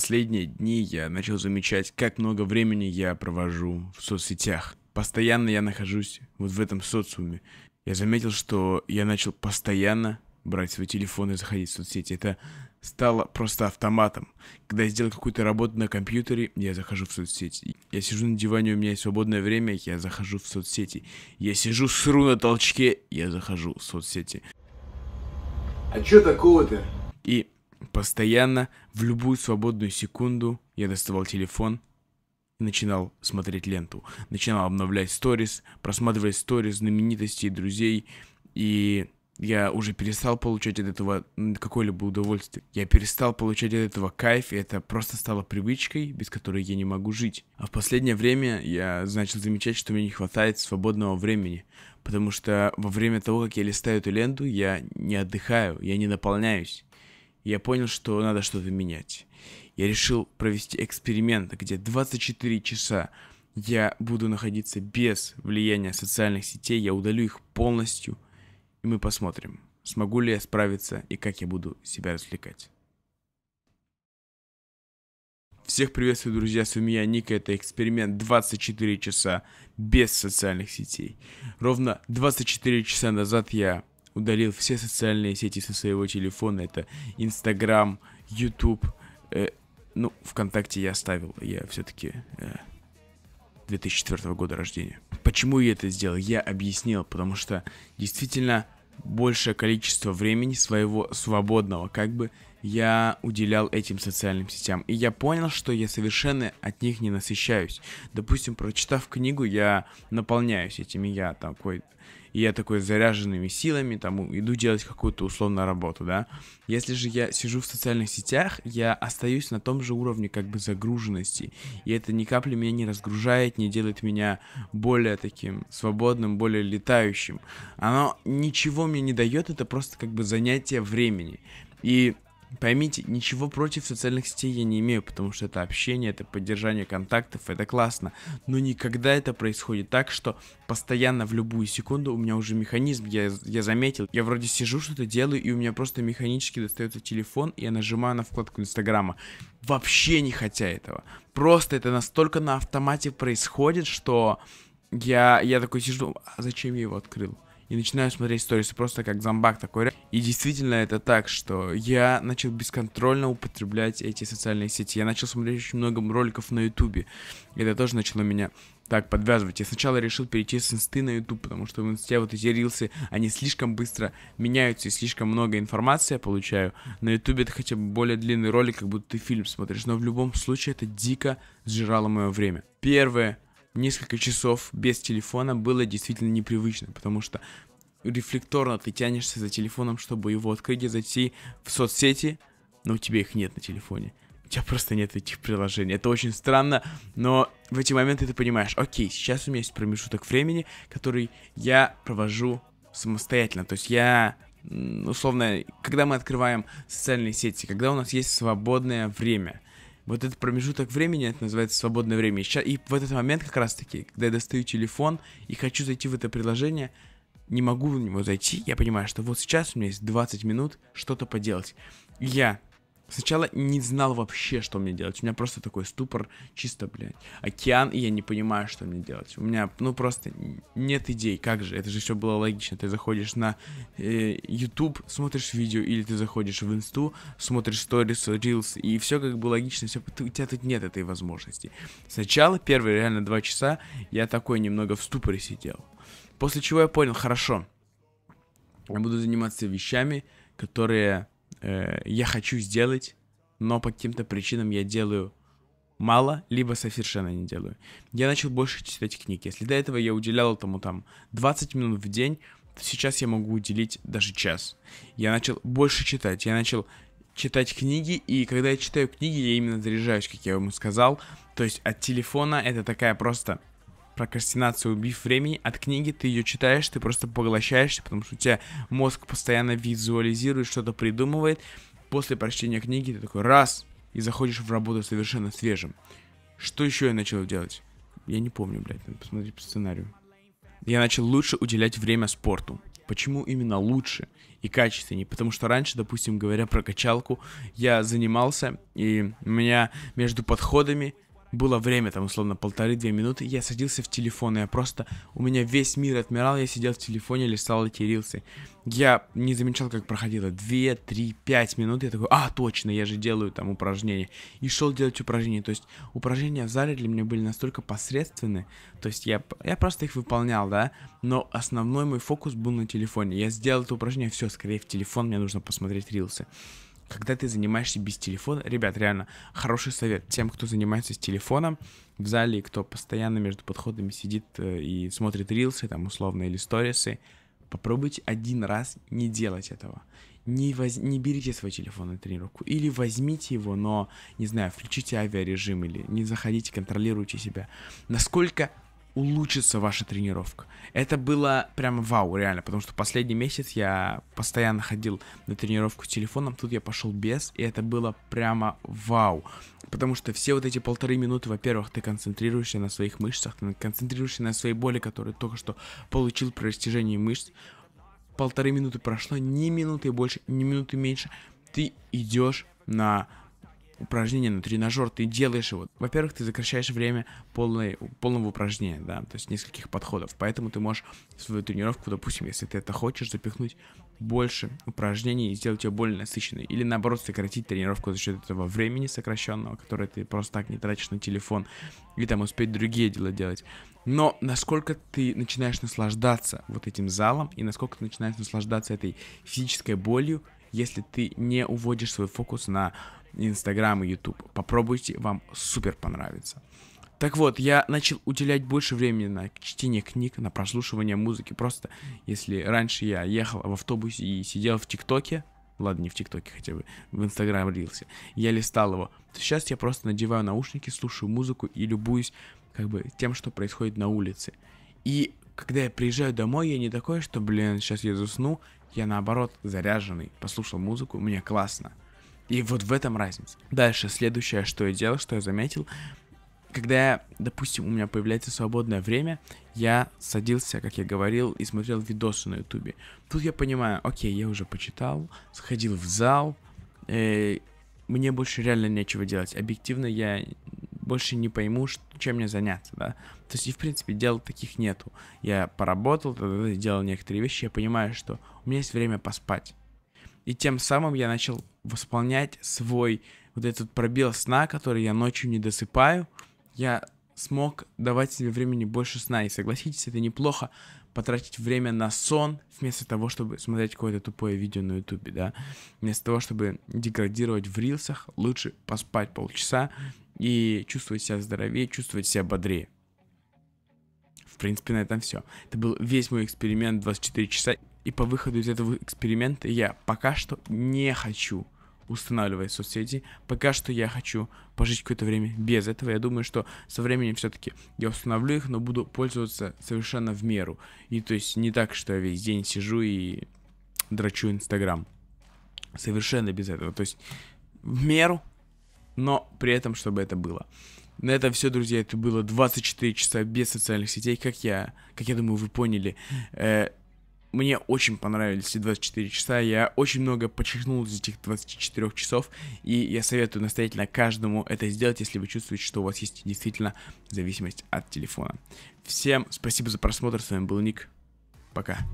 последние дни я начал замечать, как много времени я провожу в соцсетях. Постоянно я нахожусь вот в этом социуме. Я заметил, что я начал постоянно брать свой телефон и заходить в соцсети. Это стало просто автоматом. Когда я сделал какую-то работу на компьютере, я захожу в соцсети. Я сижу на диване, у меня есть свободное время, я захожу в соцсети. Я сижу, сру на толчке, я захожу в соцсети. А чё такого-то? Постоянно, в любую свободную секунду, я доставал телефон и начинал смотреть ленту. Начинал обновлять сторис, просматривать сторис знаменитостей, друзей. И я уже перестал получать от этого какое-либо удовольствие. Я перестал получать от этого кайф, и это просто стало привычкой, без которой я не могу жить. А в последнее время я начал замечать, что мне не хватает свободного времени, потому что во время того, как я листаю эту ленту, я не отдыхаю, я не наполняюсь я понял, что надо что-то менять. Я решил провести эксперимент, где 24 часа я буду находиться без влияния социальных сетей, я удалю их полностью, и мы посмотрим, смогу ли я справиться и как я буду себя развлекать. Всех приветствую, друзья, с вами я, Ника, это эксперимент 24 часа без социальных сетей. Ровно 24 часа назад я удалил все социальные сети со своего телефона. Это Инстаграм, Ютуб. Э, ну, ВКонтакте я оставил. Я все-таки э, 2004 года рождения. Почему я это сделал? Я объяснил, потому что действительно большее количество времени своего свободного как бы я уделял этим социальным сетям. И я понял, что я совершенно от них не насыщаюсь. Допустим, прочитав книгу, я наполняюсь этими, я такой... И я такой заряженными силами, там, иду делать какую-то условную работу, да. Если же я сижу в социальных сетях, я остаюсь на том же уровне как бы загруженности. И это ни капли меня не разгружает, не делает меня более таким свободным, более летающим. Оно ничего мне не дает, это просто как бы занятие времени. И Поймите, ничего против социальных сетей я не имею, потому что это общение, это поддержание контактов, это классно. Но никогда это происходит так, что постоянно в любую секунду у меня уже механизм, я, я заметил. Я вроде сижу, что-то делаю, и у меня просто механически достается телефон, и я нажимаю на вкладку Инстаграма. Вообще не хотя этого. Просто это настолько на автомате происходит, что я, я такой сижу, а зачем я его открыл? и начинаю смотреть сторис просто как зомбак такой. И действительно это так, что я начал бесконтрольно употреблять эти социальные сети. Я начал смотреть очень много роликов на ютубе. Это тоже начало меня так подвязывать. Я сначала решил перейти с инсты на Ютуб, потому что в инсте вот эти рилсы, они слишком быстро меняются и слишком много информации я получаю. На Ютубе это хотя бы более длинный ролик, как будто ты фильм смотришь, но в любом случае это дико сжирало мое время. Первое несколько часов без телефона было действительно непривычно, потому что рефлекторно ты тянешься за телефоном, чтобы его открыть и зайти в соцсети, но у тебя их нет на телефоне. У тебя просто нет этих приложений. Это очень странно, но в эти моменты ты понимаешь, окей, сейчас у меня есть промежуток времени, который я провожу самостоятельно. То есть я, условно, когда мы открываем социальные сети, когда у нас есть свободное время – вот этот промежуток времени, это называется свободное время. и в этот момент как раз таки, когда я достаю телефон и хочу зайти в это приложение, не могу в него зайти, я понимаю, что вот сейчас у меня есть 20 минут что-то поделать. Я Сначала не знал вообще, что мне делать. У меня просто такой ступор, чисто, блядь, океан, и я не понимаю, что мне делать. У меня, ну, просто нет идей. Как же? Это же все было логично. Ты заходишь на э, YouTube, смотришь видео, или ты заходишь в Инсту, смотришь сторис, рилс, и все как бы логично. Все, у тебя тут нет этой возможности. Сначала, первые реально два часа, я такой немного в ступоре сидел. После чего я понял, хорошо, я буду заниматься вещами, которые э, я хочу сделать, но по каким-то причинам я делаю мало, либо совершенно не делаю. Я начал больше читать книг. Если до этого я уделял этому там 20 минут в день, то сейчас я могу уделить даже час. Я начал больше читать, я начал читать книги, и когда я читаю книги, я именно заряжаюсь, как я вам сказал. То есть от телефона это такая просто прокрастинация убив времени от книги, ты ее читаешь, ты просто поглощаешься, потому что у тебя мозг постоянно визуализирует, что-то придумывает. После прочтения книги ты такой раз и заходишь в работу совершенно свежим. Что еще я начал делать? Я не помню, блядь, надо посмотреть по сценарию. Я начал лучше уделять время спорту. Почему именно лучше и качественнее? Потому что раньше, допустим, говоря про качалку, я занимался, и у меня между подходами было время, там, условно, полторы-две минуты, я садился в телефон, я просто... У меня весь мир отмирал, я сидел в телефоне, листал эти рилсы. Я не замечал, как проходило две, три, пять минут, я такой, а, точно, я же делаю там упражнение И шел делать упражнения, то есть упражнения в зале для меня были настолько посредственны, то есть я, я просто их выполнял, да, но основной мой фокус был на телефоне. Я сделал это упражнение, все, скорее в телефон, мне нужно посмотреть рилсы когда ты занимаешься без телефона, ребят, реально, хороший совет тем, кто занимается с телефоном в зале, кто постоянно между подходами сидит э, и смотрит рилсы, там, условно, или сторисы, попробуйте один раз не делать этого. Не, воз... не берите свой телефон на тренировку. Или возьмите его, но, не знаю, включите авиарежим или не заходите, контролируйте себя. Насколько улучшится ваша тренировка. Это было прям вау, реально, потому что последний месяц я постоянно ходил на тренировку с телефоном, тут я пошел без, и это было прямо вау. Потому что все вот эти полторы минуты, во-первых, ты концентрируешься на своих мышцах, ты концентрируешься на своей боли, которую только что получил при растяжении мышц. Полторы минуты прошло, ни минуты больше, ни минуты меньше. Ты идешь на упражнение на тренажер, ты делаешь его. Во-первых, ты сокращаешь время полной, полного упражнения, да, то есть нескольких подходов. Поэтому ты можешь свою тренировку, допустим, если ты это хочешь, запихнуть больше упражнений и сделать ее более насыщенной. Или наоборот, сократить тренировку за счет этого времени сокращенного, которое ты просто так не тратишь на телефон, и там успеть другие дела делать. Но насколько ты начинаешь наслаждаться вот этим залом, и насколько ты начинаешь наслаждаться этой физической болью, если ты не уводишь свой фокус на Инстаграм и Ютуб. Попробуйте, вам супер понравится. Так вот, я начал уделять больше времени на чтение книг, на прослушивание музыки. Просто если раньше я ехал в автобусе и сидел в ТикТоке, ладно, не в ТикТоке хотя бы, в Инстаграм рился, я листал его, то сейчас я просто надеваю наушники, слушаю музыку и любуюсь как бы тем, что происходит на улице. И когда я приезжаю домой, я не такой, что, блин, сейчас я засну, я наоборот заряженный, послушал музыку, мне классно. И вот в этом разница. Дальше, следующее, что я делал, что я заметил, когда я, допустим, у меня появляется свободное время, я садился, как я говорил, и смотрел видосы на ютубе. Тут я понимаю, окей, я уже почитал, сходил в зал, э, мне больше реально нечего делать. Объективно я больше не пойму, чем мне заняться, да. То есть, и в принципе, дел таких нету. Я поработал, делал некоторые вещи, я понимаю, что у меня есть время поспать. И тем самым я начал восполнять свой вот этот пробел сна, который я ночью не досыпаю. Я смог давать себе времени больше сна. И согласитесь, это неплохо потратить время на сон, вместо того, чтобы смотреть какое-то тупое видео на ютубе, да. Вместо того, чтобы деградировать в рилсах, лучше поспать полчаса и чувствовать себя здоровее, чувствовать себя бодрее. В принципе, на этом все. Это был весь мой эксперимент 24 часа. И по выходу из этого эксперимента я пока что не хочу устанавливать соцсети. Пока что я хочу пожить какое-то время без этого. Я думаю, что со временем все-таки я установлю их, но буду пользоваться совершенно в меру. И то есть не так, что я весь день сижу и драчу Инстаграм. Совершенно без этого. То есть в меру, но при этом, чтобы это было. На этом все, друзья. Это было 24 часа без социальных сетей. Как я, как я думаю, вы поняли. Э, мне очень понравились эти 24 часа, я очень много подчеркнул из этих 24 часов, и я советую настоятельно каждому это сделать, если вы чувствуете, что у вас есть действительно зависимость от телефона. Всем спасибо за просмотр, с вами был Ник, пока.